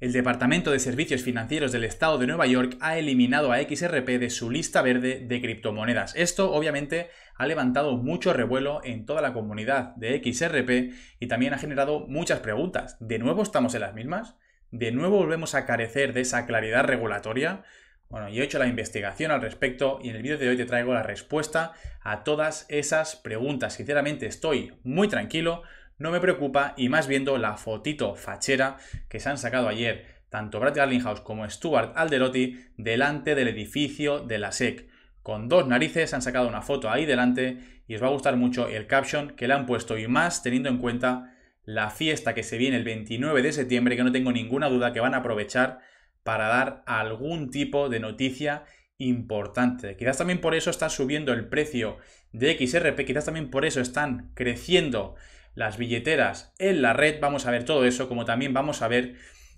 El Departamento de Servicios Financieros del Estado de Nueva York ha eliminado a XRP de su lista verde de criptomonedas. Esto obviamente ha levantado mucho revuelo en toda la comunidad de XRP y también ha generado muchas preguntas. ¿De nuevo estamos en las mismas? ¿De nuevo volvemos a carecer de esa claridad regulatoria? Bueno, yo he hecho la investigación al respecto y en el vídeo de hoy te traigo la respuesta a todas esas preguntas. Sinceramente estoy muy tranquilo no me preocupa y más viendo la fotito fachera que se han sacado ayer tanto Brad Garlinghouse como Stuart Alderotti delante del edificio de la SEC. Con dos narices han sacado una foto ahí delante y os va a gustar mucho el caption que le han puesto y más teniendo en cuenta la fiesta que se viene el 29 de septiembre que no tengo ninguna duda que van a aprovechar para dar algún tipo de noticia importante. Quizás también por eso está subiendo el precio de XRP, quizás también por eso están creciendo las billeteras en la red, vamos a ver todo eso, como también vamos a ver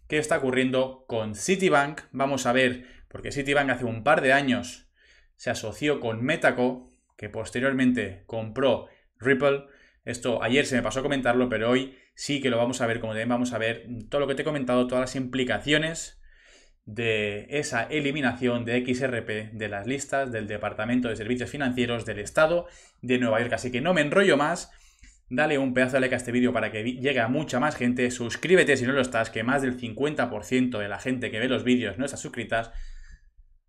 qué está ocurriendo con Citibank, vamos a ver, porque Citibank hace un par de años se asoció con Metaco, que posteriormente compró Ripple, esto ayer se me pasó a comentarlo, pero hoy sí que lo vamos a ver, como también vamos a ver todo lo que te he comentado, todas las implicaciones de esa eliminación de XRP de las listas del Departamento de Servicios Financieros del Estado de Nueva York. Así que no me enrollo más Dale un pedazo de like a este vídeo para que llegue a mucha más gente. Suscríbete si no lo estás, que más del 50% de la gente que ve los vídeos no está suscritas.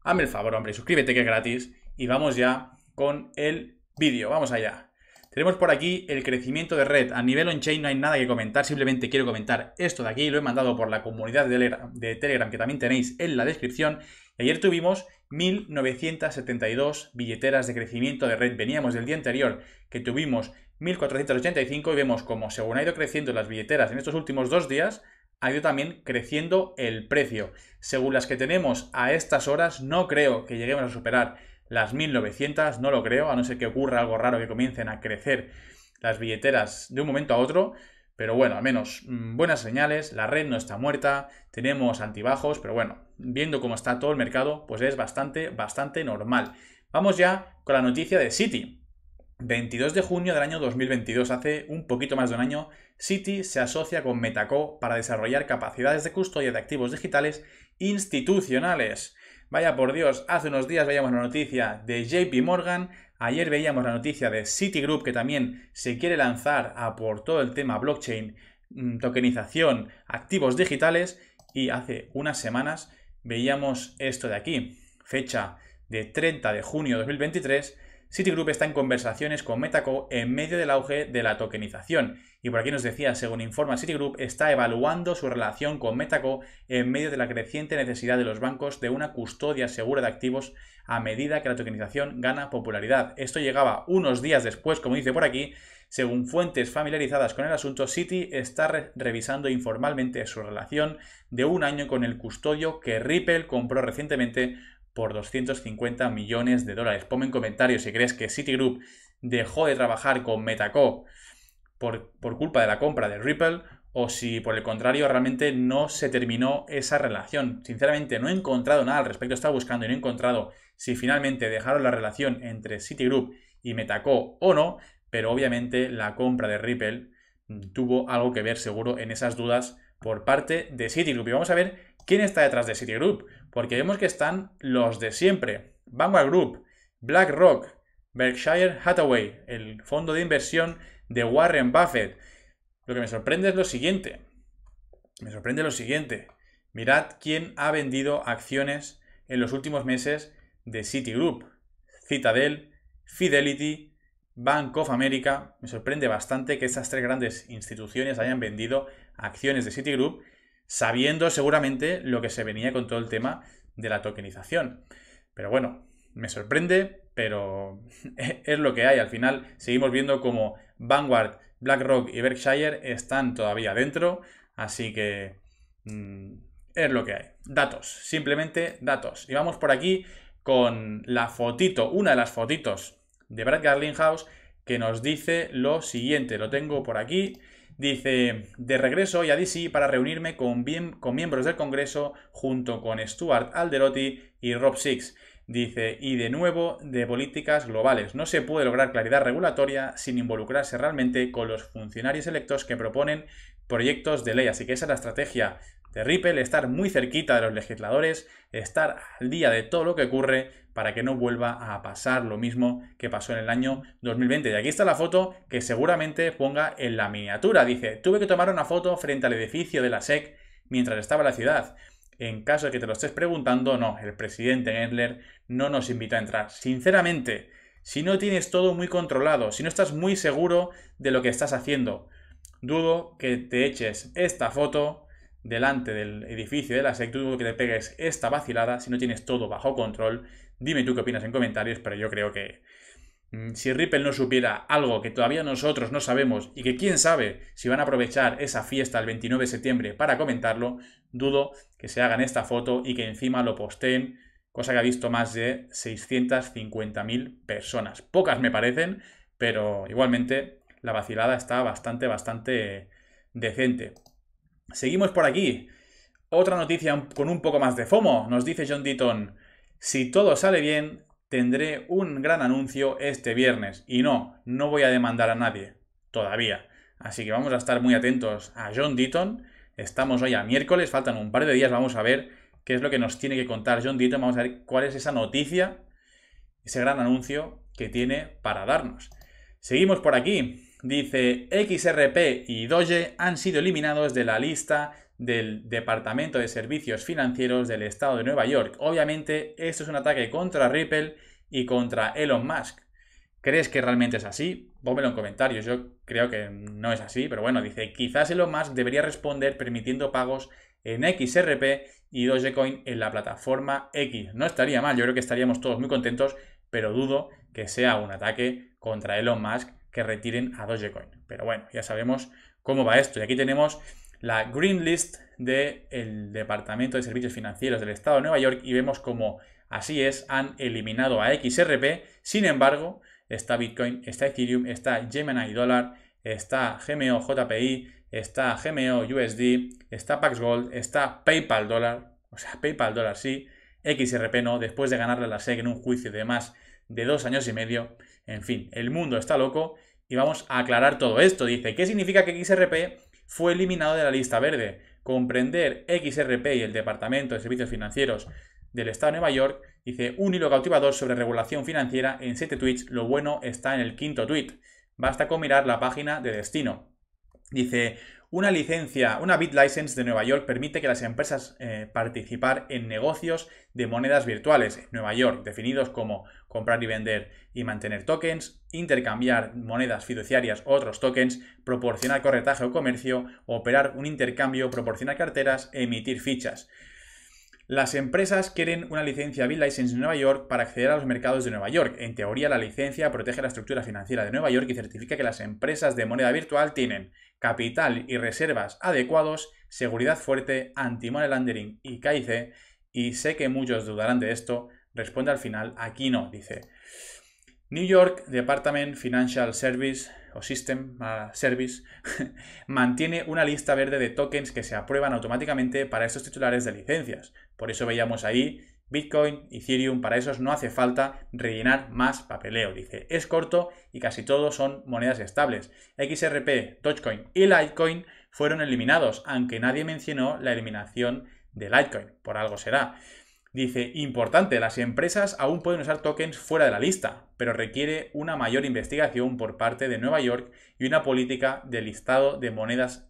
Hazme el favor, hombre, suscríbete que es gratis. Y vamos ya con el vídeo. Vamos allá. Tenemos por aquí el crecimiento de red. A nivel on-chain no hay nada que comentar, simplemente quiero comentar esto de aquí. Lo he mandado por la comunidad de Telegram, que también tenéis en la descripción. Ayer tuvimos 1.972 billeteras de crecimiento de red. Veníamos del día anterior que tuvimos 1485 y vemos como según ha ido creciendo las billeteras en estos últimos dos días, ha ido también creciendo el precio. Según las que tenemos a estas horas, no creo que lleguemos a superar las 1900, no lo creo, a no ser que ocurra algo raro que comiencen a crecer las billeteras de un momento a otro. Pero bueno, al menos mm, buenas señales, la red no está muerta, tenemos antibajos, pero bueno, viendo cómo está todo el mercado, pues es bastante, bastante normal. Vamos ya con la noticia de City. 22 de junio del año 2022, hace un poquito más de un año, Citi se asocia con Metaco para desarrollar capacidades de custodia de activos digitales institucionales. Vaya por Dios, hace unos días veíamos la noticia de JP Morgan, ayer veíamos la noticia de Citigroup que también se quiere lanzar a por todo el tema blockchain, mm, tokenización, activos digitales y hace unas semanas veíamos esto de aquí, fecha de 30 de junio de 2023 Citigroup está en conversaciones con MetaCo en medio del auge de la tokenización. Y por aquí nos decía, según informa Citigroup, está evaluando su relación con MetaCo en medio de la creciente necesidad de los bancos de una custodia segura de activos a medida que la tokenización gana popularidad. Esto llegaba unos días después, como dice por aquí, según fuentes familiarizadas con el asunto, Citi está revisando informalmente su relación de un año con el custodio que Ripple compró recientemente por 250 millones de dólares. Ponme en comentarios si crees que Citigroup dejó de trabajar con Metaco por, por culpa de la compra de Ripple o si por el contrario realmente no se terminó esa relación. Sinceramente no he encontrado nada al respecto, estaba buscando y no he encontrado si finalmente dejaron la relación entre Citigroup y Metaco o no, pero obviamente la compra de Ripple mm, tuvo algo que ver seguro en esas dudas por parte de Citigroup. Y vamos a ver quién está detrás de Citigroup, porque vemos que están los de siempre. Vanguard Group, BlackRock, Berkshire Hathaway, el fondo de inversión de Warren Buffett. Lo que me sorprende es lo siguiente. Me sorprende lo siguiente. Mirad quién ha vendido acciones en los últimos meses de Citigroup, Citadel, Fidelity, Bank of America. Me sorprende bastante que estas tres grandes instituciones hayan vendido acciones de Citigroup sabiendo seguramente lo que se venía con todo el tema de la tokenización. Pero bueno, me sorprende, pero es lo que hay. Al final seguimos viendo como Vanguard, BlackRock y Berkshire están todavía dentro, así que mm, es lo que hay. Datos, simplemente datos. Y vamos por aquí con la fotito, una de las fotitos de Brad Garlinghouse que nos dice lo siguiente, lo tengo por aquí. Dice, de regreso y a DC para reunirme con, con miembros del Congreso junto con Stuart Alderotti y Rob Six. Dice, y de nuevo de políticas globales. No se puede lograr claridad regulatoria sin involucrarse realmente con los funcionarios electos que proponen proyectos de ley. Así que esa es la estrategia de Ripple, estar muy cerquita de los legisladores, estar al día de todo lo que ocurre para que no vuelva a pasar lo mismo que pasó en el año 2020. Y aquí está la foto que seguramente ponga en la miniatura. Dice, tuve que tomar una foto frente al edificio de la SEC mientras estaba en la ciudad. En caso de que te lo estés preguntando, no, el presidente Gendler no nos invita a entrar. Sinceramente, si no tienes todo muy controlado, si no estás muy seguro de lo que estás haciendo, dudo que te eches esta foto delante del edificio de la SEC, que te pegues esta vacilada, si no tienes todo bajo control, dime tú qué opinas en comentarios, pero yo creo que mm, si Ripple no supiera algo que todavía nosotros no sabemos y que quién sabe si van a aprovechar esa fiesta el 29 de septiembre para comentarlo, dudo que se hagan esta foto y que encima lo posteen, cosa que ha visto más de 650.000 personas. Pocas me parecen, pero igualmente la vacilada está bastante, bastante decente. Seguimos por aquí. Otra noticia con un poco más de FOMO. Nos dice John Deaton, si todo sale bien, tendré un gran anuncio este viernes. Y no, no voy a demandar a nadie. Todavía. Así que vamos a estar muy atentos a John Deaton. Estamos hoy a miércoles, faltan un par de días, vamos a ver qué es lo que nos tiene que contar John Deaton. Vamos a ver cuál es esa noticia, ese gran anuncio que tiene para darnos. Seguimos por aquí dice XRP y Doge han sido eliminados de la lista del Departamento de Servicios Financieros del Estado de Nueva York. Obviamente esto es un ataque contra Ripple y contra Elon Musk. ¿Crees que realmente es así? Pónmelo en comentarios. Yo creo que no es así, pero bueno, dice, quizás Elon Musk debería responder permitiendo pagos en XRP y Dogecoin en la plataforma X. No estaría mal, yo creo que estaríamos todos muy contentos, pero dudo que sea un ataque contra Elon Musk que retiren a Dogecoin. Pero bueno, ya sabemos cómo va esto. Y aquí tenemos la green list del Departamento de Servicios Financieros del Estado de Nueva York y vemos cómo así es, han eliminado a XRP. Sin embargo, está Bitcoin, está Ethereum, está Gemini Dollar, está GMO JPI, está GMO USD, está Gold, está PayPal Dollar, o sea, PayPal Dollar sí, XRP no, después de ganarle a la SEC en un juicio de más de dos años y medio. En fin, el mundo está loco y vamos a aclarar todo esto. Dice, ¿qué significa que XRP fue eliminado de la lista verde? Comprender XRP y el Departamento de Servicios Financieros del Estado de Nueva York, dice un hilo cautivador sobre regulación financiera en 7 tweets, lo bueno está en el quinto tweet. Basta con mirar la página de destino. Dice, una licencia, una bit de Nueva York permite que las empresas participen eh, participar en negocios de monedas virtuales en Nueva York, definidos como comprar y vender y mantener tokens, intercambiar monedas fiduciarias u otros tokens, proporcionar corretaje o comercio, operar un intercambio, proporcionar carteras, emitir fichas. Las empresas quieren una licencia Bill License en Nueva York para acceder a los mercados de Nueva York. En teoría, la licencia protege la estructura financiera de Nueva York y certifica que las empresas de moneda virtual tienen capital y reservas adecuados, seguridad fuerte, anti-money laundering y KIC. Y sé que muchos dudarán de esto. Responde al final, aquí no, dice. New York Department Financial Service o System Service mantiene una lista verde de tokens que se aprueban automáticamente para estos titulares de licencias. Por eso veíamos ahí Bitcoin, Ethereum, para esos no hace falta rellenar más papeleo. Dice, es corto y casi todos son monedas estables. XRP, Dogecoin y Litecoin fueron eliminados, aunque nadie mencionó la eliminación de Litecoin, por algo será. Dice, importante, las empresas aún pueden usar tokens fuera de la lista, pero requiere una mayor investigación por parte de Nueva York y una política de listado de monedas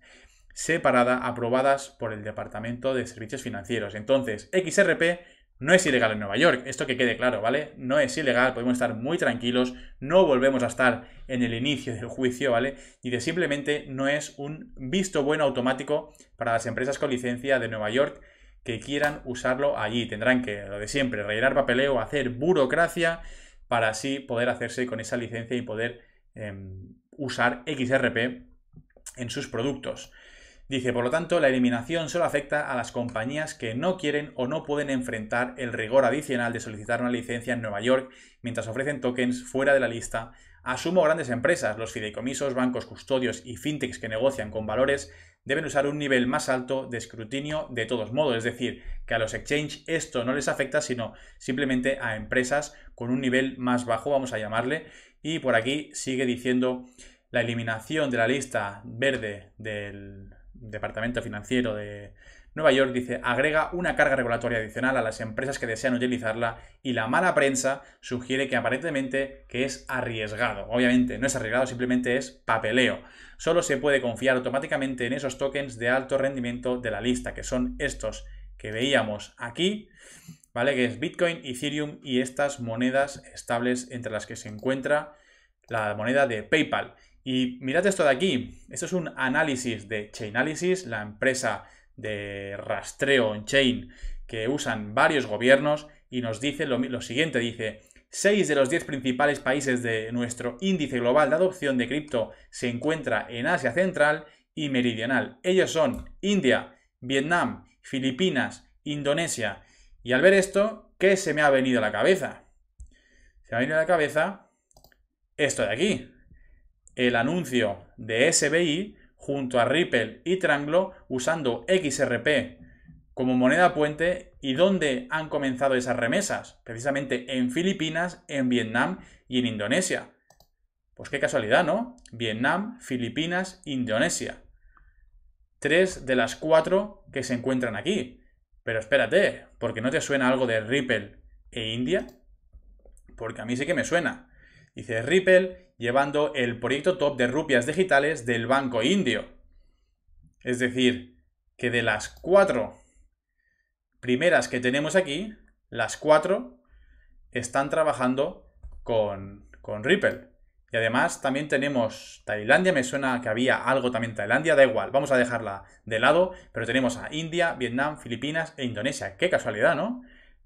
separada aprobadas por el Departamento de Servicios Financieros. Entonces, XRP no es ilegal en Nueva York, esto que quede claro, ¿vale? No es ilegal, podemos estar muy tranquilos, no volvemos a estar en el inicio del juicio, ¿vale? Y de simplemente no es un visto bueno automático para las empresas con licencia de Nueva York que quieran usarlo allí. Tendrán que, lo de siempre, rellenar papeleo, hacer burocracia para así poder hacerse con esa licencia y poder em, usar XRP en sus productos. Dice, por lo tanto, la eliminación solo afecta a las compañías que no quieren o no pueden enfrentar el rigor adicional de solicitar una licencia en Nueva York mientras ofrecen tokens fuera de la lista Asumo grandes empresas, los fideicomisos, bancos, custodios y fintechs que negocian con valores deben usar un nivel más alto de escrutinio de todos modos, es decir, que a los exchange esto no les afecta, sino simplemente a empresas con un nivel más bajo, vamos a llamarle, y por aquí sigue diciendo la eliminación de la lista verde del Departamento Financiero de, Nueva York dice agrega una carga regulatoria adicional a las empresas que desean utilizarla y la mala prensa sugiere que aparentemente que es arriesgado. Obviamente no es arriesgado, simplemente es papeleo. Solo se puede confiar automáticamente en esos tokens de alto rendimiento de la lista, que son estos que veíamos aquí, ¿vale? Que es Bitcoin, Ethereum y estas monedas estables entre las que se encuentra la moneda de PayPal. Y mirad esto de aquí, esto es un análisis de Chainalysis, la empresa de rastreo on-chain que usan varios gobiernos y nos dice lo, lo siguiente, dice, 6 de los 10 principales países de nuestro índice global de adopción de cripto se encuentra en Asia Central y Meridional. Ellos son India, Vietnam, Filipinas, Indonesia. Y al ver esto, ¿qué se me ha venido a la cabeza? Se me ha venido a la cabeza esto de aquí. El anuncio de SBI junto a Ripple y Tranglo usando XRP como moneda puente y dónde han comenzado esas remesas, precisamente en Filipinas, en Vietnam y en Indonesia. Pues qué casualidad, ¿no? Vietnam, Filipinas, Indonesia. Tres de las cuatro que se encuentran aquí. Pero espérate, porque no te suena algo de Ripple e India? Porque a mí sí que me suena. Dice Ripple llevando el proyecto top de rupias digitales del Banco Indio. Es decir, que de las cuatro primeras que tenemos aquí, las cuatro están trabajando con, con Ripple. Y además también tenemos Tailandia, me suena que había algo también Tailandia, da igual, vamos a dejarla de lado, pero tenemos a India, Vietnam, Filipinas e Indonesia. Qué casualidad, ¿no?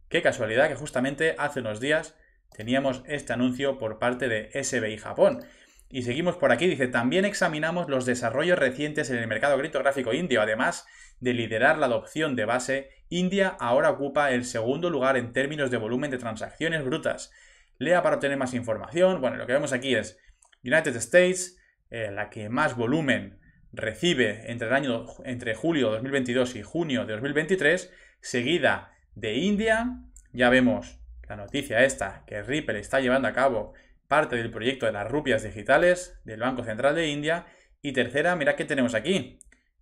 Qué casualidad que justamente hace unos días teníamos este anuncio por parte de SBI Japón. Y seguimos por aquí, dice, también examinamos los desarrollos recientes en el mercado criptográfico indio. Además de liderar la adopción de base, India ahora ocupa el segundo lugar en términos de volumen de transacciones brutas. Lea para obtener más información. Bueno, lo que vemos aquí es United States, eh, la que más volumen recibe entre, el año, entre julio de 2022 y junio de 2023, seguida de India. Ya vemos la noticia esta, que Ripple está llevando a cabo parte del proyecto de las rupias digitales del Banco Central de India. Y tercera, mira que tenemos aquí.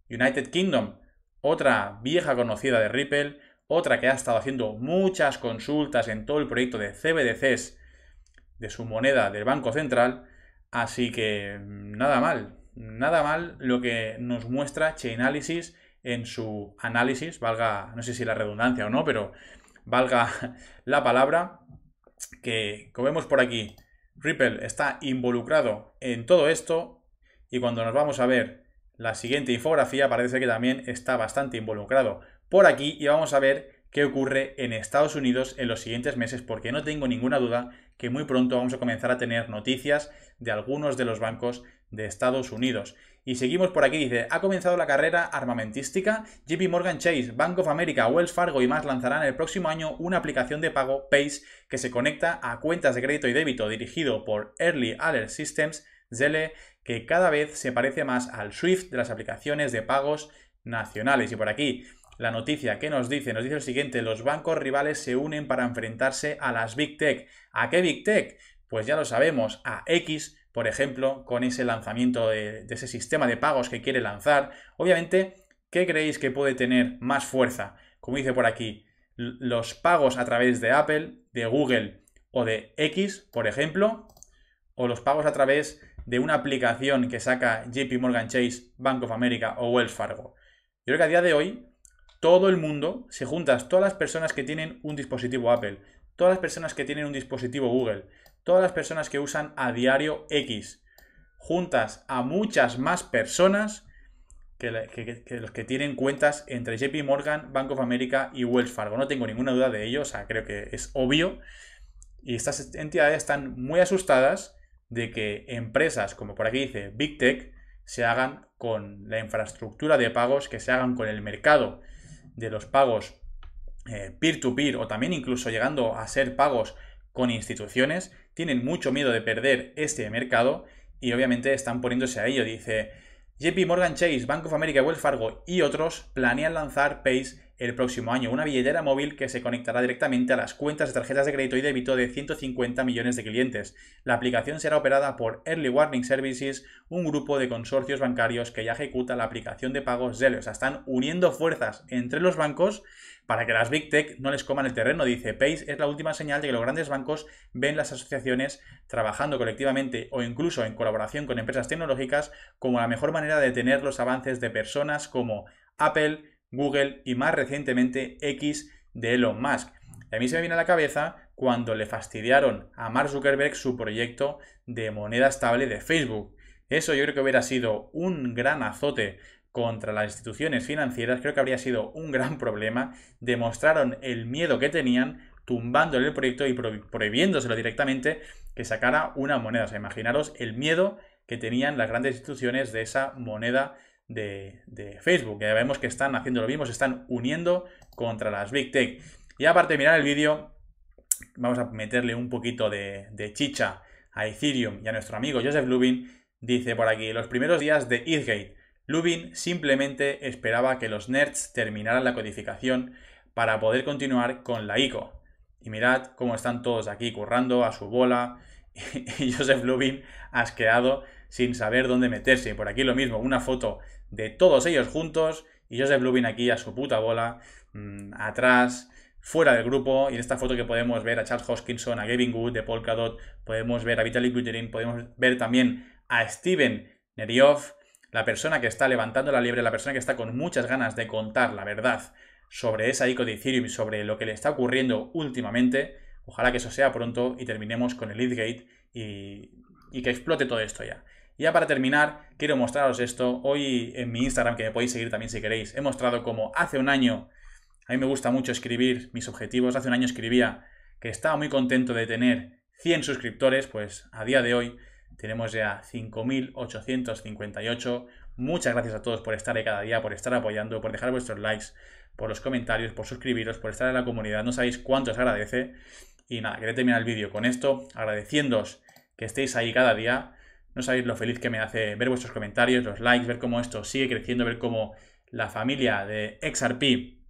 United Kingdom, otra vieja conocida de Ripple, otra que ha estado haciendo muchas consultas en todo el proyecto de CBDCs de su moneda del Banco Central. Así que nada mal, nada mal lo que nos muestra Chainalysis en su análisis, valga, no sé si la redundancia o no, pero valga la palabra, que como vemos por aquí, Ripple está involucrado en todo esto y cuando nos vamos a ver la siguiente infografía parece que también está bastante involucrado por aquí y vamos a ver qué ocurre en Estados Unidos en los siguientes meses porque no tengo ninguna duda que muy pronto vamos a comenzar a tener noticias de algunos de los bancos de Estados Unidos. Y seguimos por aquí, dice, ha comenzado la carrera armamentística, JP Morgan Chase, Bank of America, Wells Fargo y más lanzarán el próximo año una aplicación de pago Pace que se conecta a cuentas de crédito y débito dirigido por Early Alert Systems, Zelle, que cada vez se parece más al Swift de las aplicaciones de pagos nacionales. Y por aquí, la noticia que nos dice, nos dice lo siguiente, los bancos rivales se unen para enfrentarse a las Big Tech. ¿A qué Big Tech? Pues ya lo sabemos, a X, por ejemplo, con ese lanzamiento de, ese sistema de pagos que quiere lanzar. Obviamente, ¿qué creéis que puede tener más fuerza? Como dice por aquí, los pagos a través de Apple, de Google o de X, por ejemplo, o los pagos a través de una aplicación que saca JP Morgan Chase, Bank of America o Wells Fargo. Yo creo que a día de hoy todo el mundo, si juntas todas las personas que tienen un dispositivo Apple, todas las personas que tienen un dispositivo Google, todas las personas que usan a diario X, juntas a muchas más personas que, los que tienen cuentas entre JP Morgan, Bank of America y Wells Fargo. No tengo ninguna duda de ello, o sea, creo que es obvio. Y estas entidades están muy asustadas de que empresas, como por aquí dice Big Tech, se hagan con la infraestructura de pagos, que se hagan con el mercado de los pagos peer to -peer, o también incluso llegando a ser pagos con instituciones, tienen mucho miedo de perder este mercado y obviamente están poniéndose a ello. Dice, JP Morgan Chase, Bank of America, Wells Fargo y otros planean lanzar Pace el próximo año, una billetera móvil que se conectará directamente a las cuentas de tarjetas de crédito y débito de 150 millones de clientes. La aplicación será operada por Early Warning Services, un grupo de consorcios bancarios que ya ejecuta la aplicación de pagos Zelle. O están uniendo fuerzas entre los bancos para que las Big Tech no les coman el terreno. Dice, Pace es la última señal de que los grandes bancos ven las asociaciones trabajando colectivamente o incluso en colaboración con empresas tecnológicas como la mejor manera de detener los avances de personas como Apple, Google y más recientemente X de Elon Musk. a mí se me viene a la cabeza cuando le fastidiaron a Mark Zuckerberg su proyecto de moneda estable de Facebook. Eso yo creo que hubiera sido un gran azote contra las instituciones financieras, creo que habría sido un gran problema. Demostraron el miedo que tenían tumbándole el proyecto y prohibiéndoselo directamente que sacara una moneda. O sea, imaginaros el miedo que tenían las grandes instituciones de esa moneda de, Facebook. Ya vemos que están haciendo lo mismo, se están uniendo contra las Big Tech. Y aparte de mirar el vídeo, vamos a meterle un poquito de, chicha a Ethereum y a nuestro amigo Joseph Lubin. Dice por aquí, los primeros días de ETHGATE, Lubin simplemente esperaba que los nerds terminaran la codificación para poder continuar con la ICO. Y mirad cómo están todos aquí currando a su bola. Y Joseph Lubin asqueado sin saber dónde meterse. Por aquí lo mismo, una foto de todos ellos juntos y Joseph Lubin aquí a su puta bola, mm, atrás, fuera del grupo. Y en esta foto que podemos ver a Charles Hoskinson, a Gavin Wood de Polkadot, podemos ver a Vitalik Buterin, podemos ver también a Steven Neriov, la persona que está levantando la liebre, la persona que está con muchas ganas de contar la verdad sobre esa ICO de Ethereum, sobre lo que le está ocurriendo últimamente. Ojalá que eso sea pronto y terminemos con el Leadgate y que explote todo esto ya. Y ya para terminar, quiero mostraros esto. Hoy en mi Instagram, que me podéis seguir también si queréis, he mostrado cómo hace un año, a mí me gusta mucho escribir mis objetivos, hace un año escribía que estaba muy contento de tener 100 suscriptores, pues a día de hoy tenemos ya 5.858. Muchas gracias a todos por estar ahí cada día, por estar apoyando, por dejar vuestros likes, por los comentarios, por suscribiros, por estar en la comunidad. No sabéis cuánto os agradece. Y nada, quería terminar el vídeo con esto, agradeciéndoos que estéis ahí cada día no sabéis lo feliz que me hace ver vuestros comentarios, los likes, ver cómo esto sigue creciendo, ver cómo la familia de XRP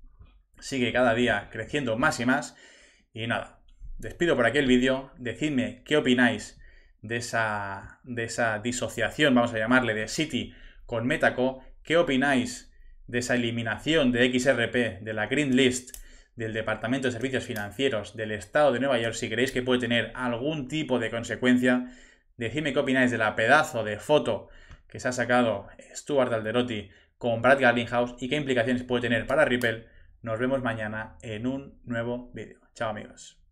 sigue cada día creciendo más y más. Y nada, despido por aquí el vídeo. Decidme qué opináis de esa, de esa disociación, vamos a llamarle, de City con Metaco. ¿Qué opináis de esa eliminación de XRP, de la Green List, del Departamento de Servicios Financieros del Estado de Nueva York, si creéis que puede tener algún tipo de consecuencia Decidme qué opináis de la pedazo de foto que se ha sacado Stuart Alderotti con Brad Garlinghouse y qué implicaciones puede tener para Ripple. Nos vemos mañana en un nuevo vídeo. Chao amigos.